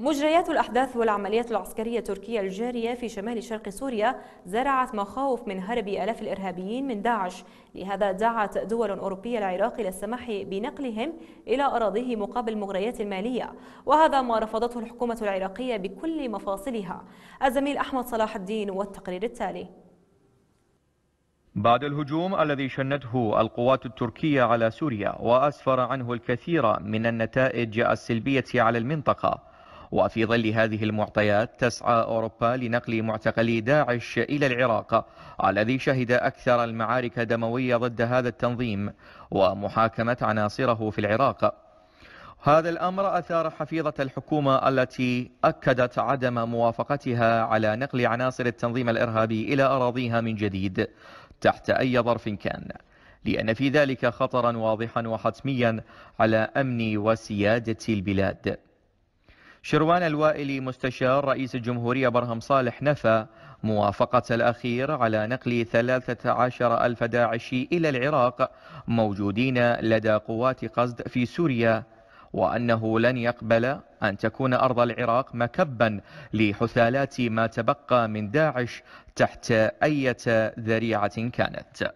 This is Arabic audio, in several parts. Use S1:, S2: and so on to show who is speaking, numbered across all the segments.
S1: مجريات الأحداث والعمليات العسكرية التركية الجارية في شمال شرق سوريا زرعت مخاوف من هرب آلاف الإرهابيين من داعش لهذا دعت دول أوروبية العراق إلى السماح بنقلهم إلى أراضيه مقابل مغريات مالية وهذا ما رفضته الحكومة العراقية بكل مفاصلها الزميل أحمد صلاح الدين والتقرير التالي
S2: بعد الهجوم الذي شنته القوات التركية على سوريا وأسفر عنه الكثير من النتائج السلبية على المنطقة وفي ظل هذه المعطيات تسعى أوروبا لنقل معتقلي داعش إلى العراق الذي شهد أكثر المعارك دموية ضد هذا التنظيم ومحاكمة عناصره في العراق هذا الأمر أثار حفيظة الحكومة التي أكدت عدم موافقتها على نقل عناصر التنظيم الإرهابي إلى أراضيها من جديد تحت أي ظرف كان لأن في ذلك خطرا واضحا وحتميا على أمن وسيادة البلاد شروان الوائلي مستشار رئيس الجمهورية برهم صالح نفى موافقة الأخير على نقل 13 ألف داعشي إلى العراق موجودين لدى قوات قصد في سوريا وأنه لن يقبل أن تكون أرض العراق مكبا لحثالات ما تبقى من داعش تحت أية ذريعة كانت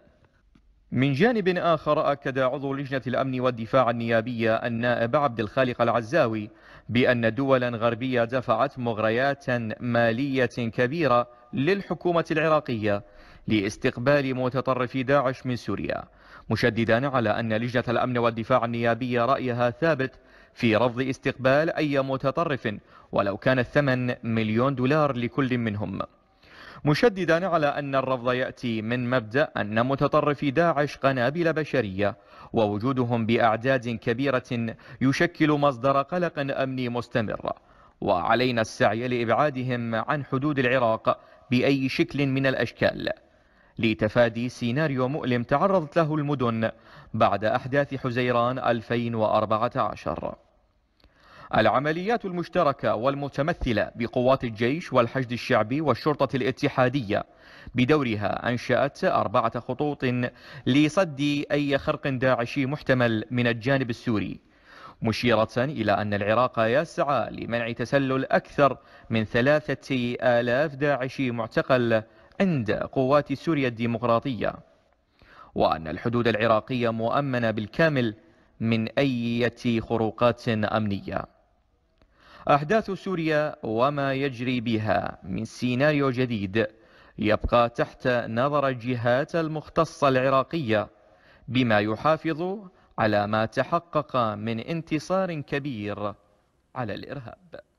S2: من جانب آخر أكد عضو لجنة الأمن والدفاع النيابية النائب عبد الخالق العزاوي بأن دولا غربية دفعت مغريات مالية كبيرة للحكومة العراقية لاستقبال متطرفي داعش من سوريا مشددا على أن لجنة الأمن والدفاع النيابية رأيها ثابت في رفض استقبال أي متطرف ولو كان الثمن مليون دولار لكل منهم مشددا على أن الرفض يأتي من مبدأ أن متطرفي داعش قنابل بشرية ووجودهم بأعداد كبيرة يشكل مصدر قلق أمني مستمر وعلينا السعي لإبعادهم عن حدود العراق بأي شكل من الأشكال لتفادي سيناريو مؤلم تعرضت له المدن بعد أحداث حزيران 2014 العمليات المشتركة والمتمثلة بقوات الجيش والحشد الشعبي والشرطة الاتحادية بدورها أنشأت أربعة خطوط لصد أي خرق داعشي محتمل من الجانب السوري مشيرة إلى أن العراق يسعى لمنع تسلل أكثر من ثلاثة آلاف داعشي معتقل عند قوات سوريا الديمقراطية وأن الحدود العراقية مؤمنة بالكامل من أي خروقات أمنية أحداث سوريا وما يجري بها من سيناريو جديد يبقى تحت نظر الجهات المختصة العراقية بما يحافظ على ما تحقق من انتصار كبير على الإرهاب